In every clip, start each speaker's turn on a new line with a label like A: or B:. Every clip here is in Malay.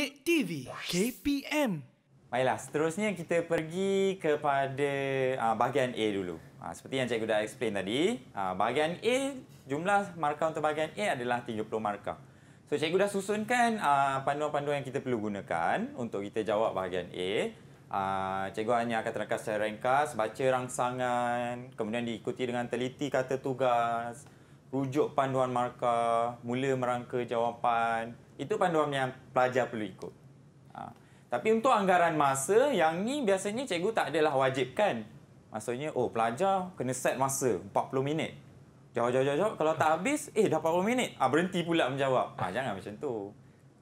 A: Update TV KPM.
B: Baiklah, seterusnya kita pergi kepada uh, bahagian A dulu. Uh, seperti yang cikgu dah explain tadi, uh, bahagian A, jumlah markah untuk bahagian A adalah 30 markah. So, cikgu dah susunkan panduan-panduan yang kita perlu gunakan untuk kita jawab bahagian A. Uh, cikgu hanya akan terangkan secara ringkas, baca rangsangan, kemudian diikuti dengan teliti kata tugas, rujuk panduan markah, mula merangka jawapan, itu panduan yang pelajar perlu ikut. Ha. Tapi untuk anggaran masa, yang ni biasanya cikgu tak adalah wajibkan. Maksudnya, oh pelajar kena set masa 40 minit. Jawab, jawab, jawab, jawab. Kalau tak habis, eh dah 40 minit. Ha, berhenti pula menjawab. Ha, jangan macam tu.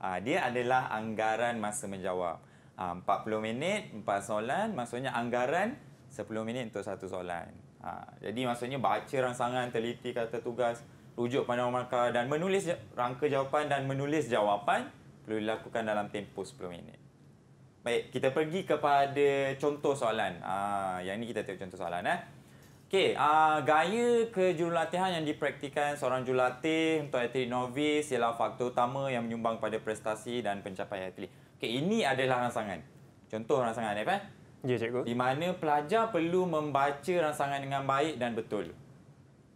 B: Ha, dia adalah anggaran masa menjawab. Ha, 40 minit, 4 soalan. Maksudnya anggaran 10 minit untuk satu soalan. Ha, jadi maksudnya baca rangsangan, teliti kata tugas rujuk pada markah dan menulis rangka jawapan dan menulis jawapan perlu dilakukan dalam tempoh 10 minit. Baik, kita pergi kepada contoh soalan. Ah, yang ini kita tengok contoh soalan eh. Okey, ah, gaya kejurulatihan yang dipraktikan seorang jurulatih untuk atlet novis ialah faktor utama yang menyumbang pada prestasi dan pencapaian atlet. Okey, ini adalah rangsangan. Contoh rangsangan ni eh. Ya, cikgu. Di mana pelajar perlu membaca rangsangan dengan baik dan betul.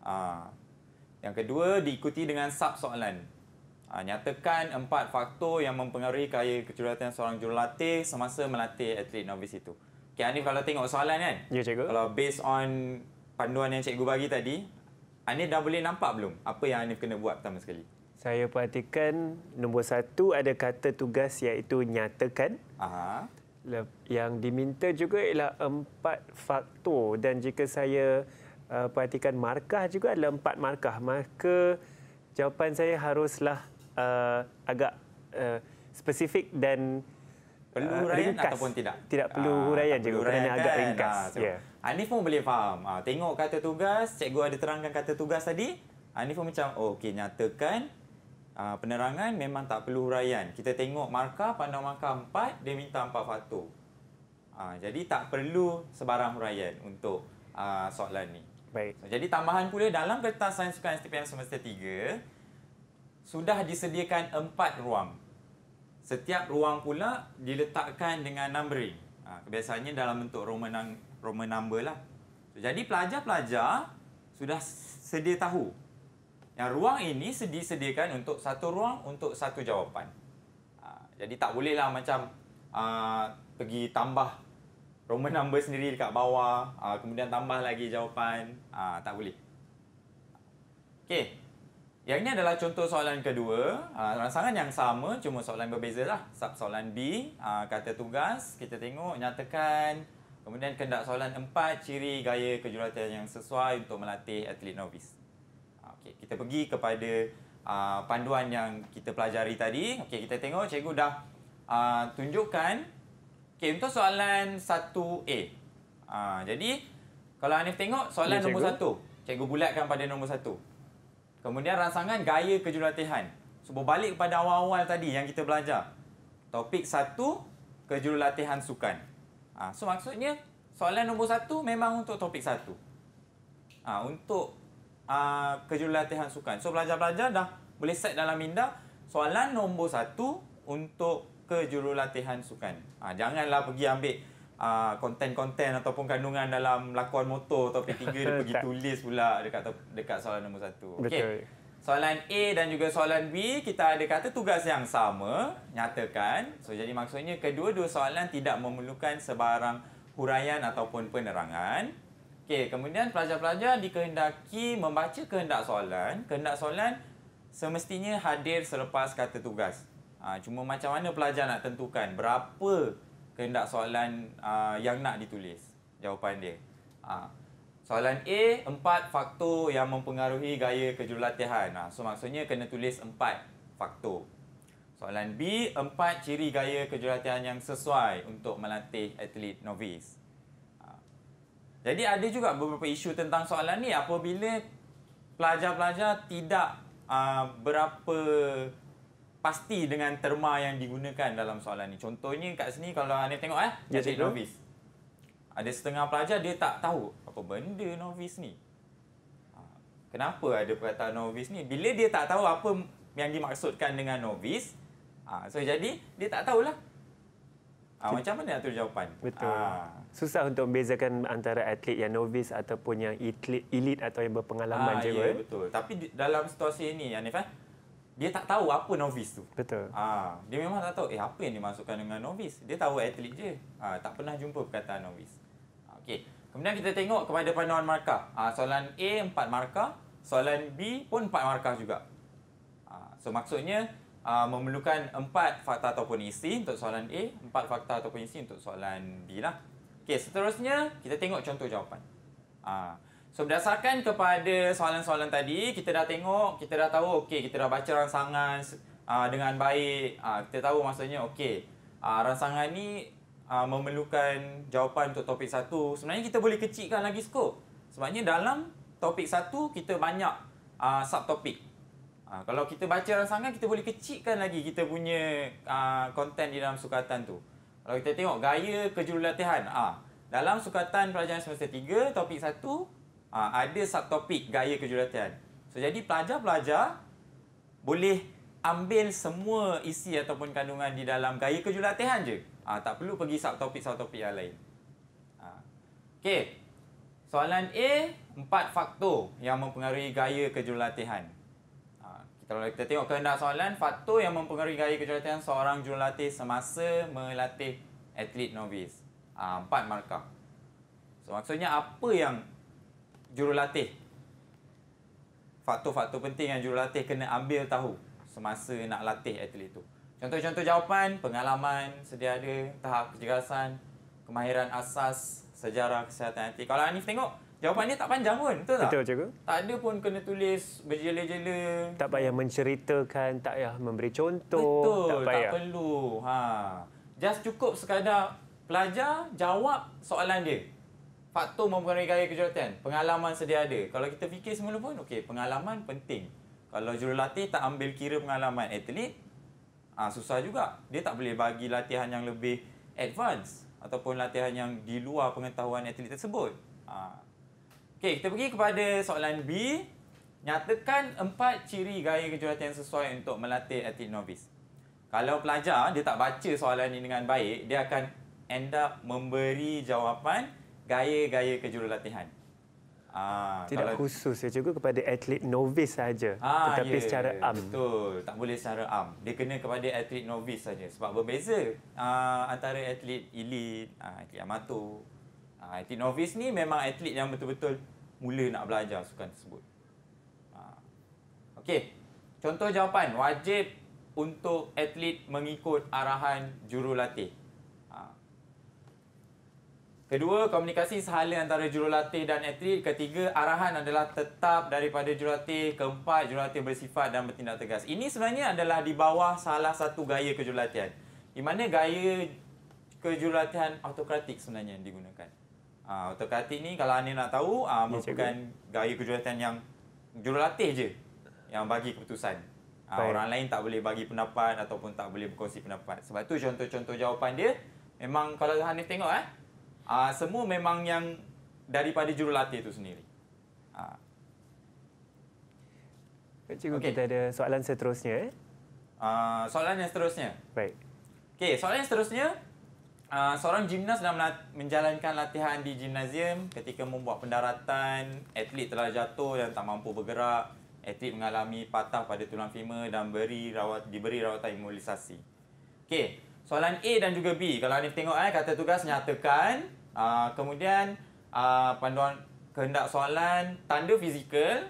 B: Ah, yang kedua, diikuti dengan sub soalan. Ha, nyatakan empat faktor yang mempengaruhi kaya kecerdasan seorang jurulatih semasa melatih atlet novice itu. Okay, Anif kalau tengok soalan kan? Ya, cikgu. Kalau based on panduan yang cikgu bagi tadi, Anif dah boleh nampak belum apa yang Anif kena buat pertama sekali?
A: Saya perhatikan nombor satu ada kata tugas iaitu nyatakan. Aha. Yang diminta juga ialah empat faktor dan jika saya uh, perhatikan markah juga ada empat markah. Maka jawapan saya haruslah uh, agak uh, spesifik dan Perlu huraian ringkas. ataupun tidak? Tidak perlu ah, huraian uh, je. kan? agak ringkas. Uh, so yeah. Ya.
B: Anif pun boleh faham. Uh, tengok kata tugas. Cikgu ada terangkan kata tugas tadi. Anif pun macam, oh, okey, nyatakan uh, penerangan memang tak perlu huraian. Kita tengok markah, pandang markah 4, dia minta empat faktor. Uh, jadi, tak perlu sebarang huraian untuk uh, soalan ni. Baik. jadi tambahan pula dalam kertas sains sukan STPM semester 3 sudah disediakan empat ruang. Setiap ruang pula diletakkan dengan numbering. Ha, kebiasaannya dalam bentuk Roman Roman number lah. jadi pelajar-pelajar sudah sedia tahu yang ruang ini disediakan untuk satu ruang untuk satu jawapan. Ha, jadi tak bolehlah macam ha, pergi tambah Roman number sendiri dekat bawah. Uh, kemudian tambah lagi jawapan. Uh, tak boleh. Okay. Yang ini adalah contoh soalan kedua. Uh, rangsangan yang sama, cuma soalan berbeza lah. soalan B, uh, kata tugas. Kita tengok, nyatakan. Kemudian kendak soalan empat, ciri gaya kejuruteraan yang sesuai untuk melatih atlet novis. Uh, okay. Kita pergi kepada uh, panduan yang kita pelajari tadi. Okay, kita tengok, cikgu dah uh, tunjukkan Okay, untuk soalan 1A. Uh, ah, jadi, kalau Anif tengok, soalan ya, nombor 1. Cikgu bulatkan pada nombor 1. Kemudian, rangsangan gaya kejurulatihan. So, berbalik kepada awal-awal tadi yang kita belajar. Topik 1, kejurulatihan sukan. Uh, so, maksudnya, soalan nombor 1 memang untuk topik 1. Uh, ah, untuk uh, kejurulatihan sukan. So, pelajar-pelajar dah boleh set dalam minda. Soalan nombor 1 untuk ke jurulatihan sukan. Ha, janganlah pergi ambil ah, konten-konten uh, ataupun kandungan dalam lakuan motor atau P3 dia pergi tulis pula dekat dekat soalan nombor satu. Okay. Soalan A dan juga soalan B, kita ada kata tugas yang sama, nyatakan. So, jadi maksudnya kedua-dua soalan tidak memerlukan sebarang huraian ataupun penerangan. Okey, kemudian pelajar-pelajar dikehendaki membaca kehendak soalan. Kehendak soalan semestinya hadir selepas kata tugas. Ha, cuma macam mana pelajar nak tentukan berapa kehendak soalan uh, yang nak ditulis jawapan dia. Ha. Soalan A, empat faktor yang mempengaruhi gaya kejurulatihan. Ha, so maksudnya kena tulis empat faktor. Soalan B, empat ciri gaya kejurulatihan yang sesuai untuk melatih atlet novis. Ha. Jadi ada juga beberapa isu tentang soalan ni apabila pelajar-pelajar tidak uh, berapa pasti dengan terma yang digunakan dalam soalan ni. Contohnya kat sini kalau anda tengok eh, ya, cik novice. Ada setengah pelajar dia tak tahu apa benda novice ni. Ha, kenapa ada perkataan novice ni? Bila dia tak tahu apa yang dimaksudkan dengan novice, ha, so jadi dia tak tahulah. Ah, macam mana tu jawapan?
A: Betul. Ah. Susah untuk membezakan antara atlet yang novice ataupun yang elite atau yang berpengalaman ah, je. Ya,
B: betul. Tapi dalam situasi ini, Anif, eh, dia tak tahu apa novis tu. Betul. Ah, dia memang tak tahu eh apa yang dimasukkan dengan novis? Dia tahu atlet je. Ah, tak pernah jumpa perkataan novis. Ah, okey. Kemudian kita tengok kepada panduan markah. Ah, soalan A 4 markah, soalan B pun 4 markah juga. Ah, so maksudnya ah, memerlukan 4 fakta ataupun isi untuk soalan A, 4 fakta ataupun isi untuk soalan B lah. Okey, seterusnya kita tengok contoh jawapan. Ah, So berdasarkan kepada soalan-soalan tadi, kita dah tengok, kita dah tahu, okey, kita dah baca rangsangan aa, ah, dengan baik. Aa, ah, kita tahu maksudnya, okey, ah, rangsangan ni aa, memerlukan jawapan untuk topik satu. Sebenarnya kita boleh kecilkan lagi skop. Sebabnya dalam topik satu, kita banyak aa, subtopik. Aa, kalau kita baca rangsangan, kita boleh kecilkan lagi kita punya konten di dalam sukatan tu. Kalau kita tengok gaya kejurulatihan. Aa, dalam sukatan pelajaran semester tiga topik satu. Ha, ada subtopik gaya kejuruteraan. So, jadi pelajar-pelajar boleh ambil semua isi ataupun kandungan di dalam gaya kejuruteraan je. Ha, tak perlu pergi subtopik-subtopik yang lain. Ha. Okey. Soalan A, empat faktor yang mempengaruhi gaya kejurulatihan. Ha, kalau kita tengok kehendak soalan, faktor yang mempengaruhi gaya kejurulatihan seorang jurulatih semasa melatih atlet novis. Ha, empat markah. So, maksudnya apa yang jurulatih. Faktor-faktor penting yang jurulatih kena ambil tahu semasa nak latih atlet itu. Contoh-contoh jawapan, pengalaman, sedia ada, tahap kejelasan, kemahiran asas, sejarah kesihatan atlet. Kalau Anif tengok, jawapan dia tak panjang pun, betul tak? Betul, juga. Tak ada pun kena tulis berjela-jela.
A: Tak payah menceritakan, tak payah memberi contoh. Betul, tak, tak
B: perlu. Ha. Just cukup sekadar pelajar jawab soalan dia faktor mempengaruhi gaya kejuratan pengalaman sedia ada kalau kita fikir semula pun okay, pengalaman penting kalau jurulatih tak ambil kira pengalaman atlet ha, susah juga dia tak boleh bagi latihan yang lebih advance ataupun latihan yang di luar pengetahuan atlet tersebut ha. okey kita pergi kepada soalan B nyatakan empat ciri gaya kejuratan yang sesuai untuk melatih atlet novice kalau pelajar dia tak baca soalan ini dengan baik dia akan end up memberi jawapan gaya-gaya kejurulatihan. Ah, tidak kalau,
A: khusus ya juga kepada atlet novice saja ah, ya, tetapi yeah, ya. secara
B: am betul tak boleh secara am dia kena kepada atlet novice saja sebab berbeza ah, antara atlet elit, ah, atlet amatur ah, atlet novice ni memang atlet yang betul-betul mula nak belajar sukan tersebut ah. okey contoh jawapan wajib untuk atlet mengikut arahan jurulatih Kedua, komunikasi sehala antara jurulatih dan atlet. Ketiga, arahan adalah tetap daripada jurulatih. Keempat, jurulatih bersifat dan bertindak tegas. Ini sebenarnya adalah di bawah salah satu gaya kejurulatihan. Di mana gaya kejurulatihan autokratik sebenarnya yang digunakan. Uh, autokratik ni kalau anda nak tahu, uh, merupakan gaya kejurulatihan yang jurulatih je yang bagi keputusan. Uh, orang lain tak boleh bagi pendapat ataupun tak boleh berkongsi pendapat. Sebab tu contoh-contoh jawapan dia, memang kalau Hanif tengok eh, Uh, semua memang yang daripada jurulatih itu sendiri. Uh.
A: Cikgu, okay. kita ada soalan seterusnya.
B: Uh, soalan yang seterusnya. Baik. Okay, soalan yang seterusnya. Uh, seorang gimnas dalam menjalankan latihan di gimnasium ketika membuat pendaratan, atlet telah jatuh dan tak mampu bergerak. Atlet mengalami patah pada tulang femur dan beri rawat, diberi rawatan imunisasi. Okay soalan A dan juga B. Kalau anda tengok eh, kata tugas nyatakan. Uh, kemudian uh, panduan kehendak soalan tanda fizikal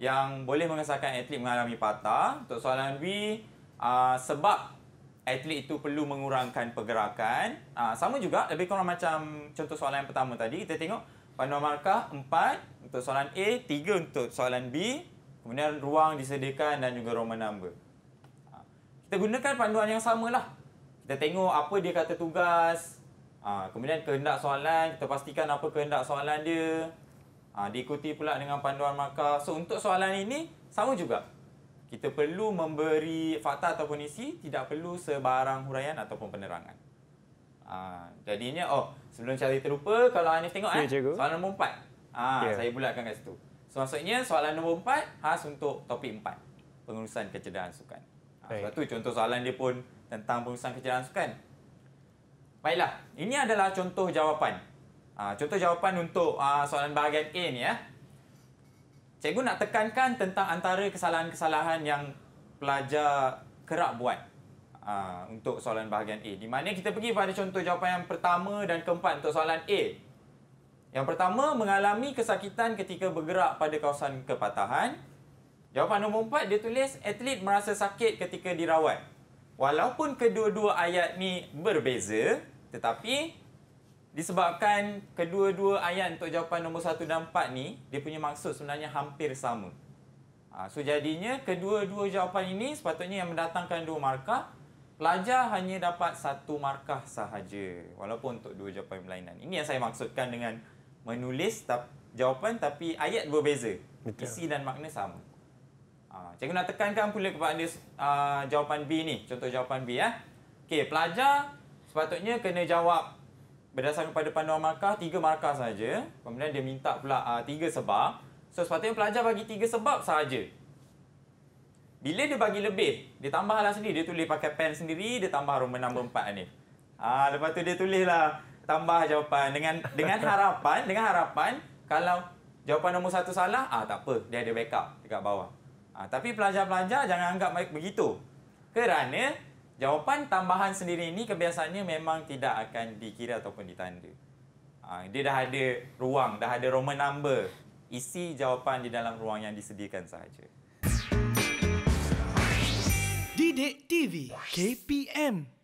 B: yang boleh mengesahkan atlet mengalami patah. Untuk soalan B, uh, sebab atlet itu perlu mengurangkan pergerakan. Uh, sama juga, lebih kurang macam contoh soalan yang pertama tadi. Kita tengok panduan markah 4 untuk soalan A, 3 untuk soalan B. Kemudian ruang disediakan dan juga Roman number. Kita gunakan panduan yang samalah kita tengok apa dia kata tugas. Ha, kemudian kehendak soalan, kita pastikan apa kehendak soalan dia. Ha, diikuti pula dengan panduan markah. So, untuk soalan ini, sama juga. Kita perlu memberi fakta ataupun isi, tidak perlu sebarang huraian ataupun penerangan. Ha, jadinya, oh, sebelum cari terlupa, kalau Anif tengok, eh, soalan nombor empat, Ha, ya. Saya bulatkan kat situ. So, maksudnya, soalan nombor empat, khas untuk topik empat, Pengurusan kecederaan sukan. Ha, sebab tu contoh soalan dia pun tentang pengurusan kejayaan sukan. Baiklah, ini adalah contoh jawapan. Ah, contoh jawapan untuk ah, soalan bahagian A ni ya. Cikgu nak tekankan tentang antara kesalahan-kesalahan yang pelajar kerap buat ah, untuk soalan bahagian A. Di mana kita pergi pada contoh jawapan yang pertama dan keempat untuk soalan A. Yang pertama, mengalami kesakitan ketika bergerak pada kawasan kepatahan. Jawapan nombor empat, dia tulis atlet merasa sakit ketika dirawat walaupun kedua-dua ayat ni berbeza tetapi disebabkan kedua-dua ayat untuk jawapan nombor 1 dan 4 ni dia punya maksud sebenarnya hampir sama. Ha, so jadinya kedua-dua jawapan ini sepatutnya yang mendatangkan dua markah pelajar hanya dapat satu markah sahaja walaupun untuk dua jawapan yang berlainan. Ini yang saya maksudkan dengan menulis jawapan tapi ayat berbeza. Betul. Isi dan makna sama. Ah, cikgu nak tekankan pula kepada uh, jawapan B ni. Contoh jawapan B ya. Eh. Okey, pelajar sepatutnya kena jawab berdasarkan pada panduan markah tiga markah saja. Kemudian dia minta pula uh, ah, 3 sebab. So sepatutnya pelajar bagi tiga sebab saja. Bila dia bagi lebih, dia tambahlah sendiri, dia tulis pakai pen sendiri, dia tambah roman number empat ni. Ah, lepas tu dia tulislah tambah jawapan dengan dengan harapan, dengan harapan kalau jawapan nombor satu salah, ah tak apa, dia ada backup dekat bawah. Ha, tapi pelajar-pelajar jangan anggap baik begitu. Kerana jawapan tambahan sendiri ini kebiasaannya memang tidak akan dikira ataupun ditanda. Ha, dia dah ada ruang, dah ada Roman number. Isi jawapan di dalam ruang yang disediakan sahaja.
A: Didik TV KPM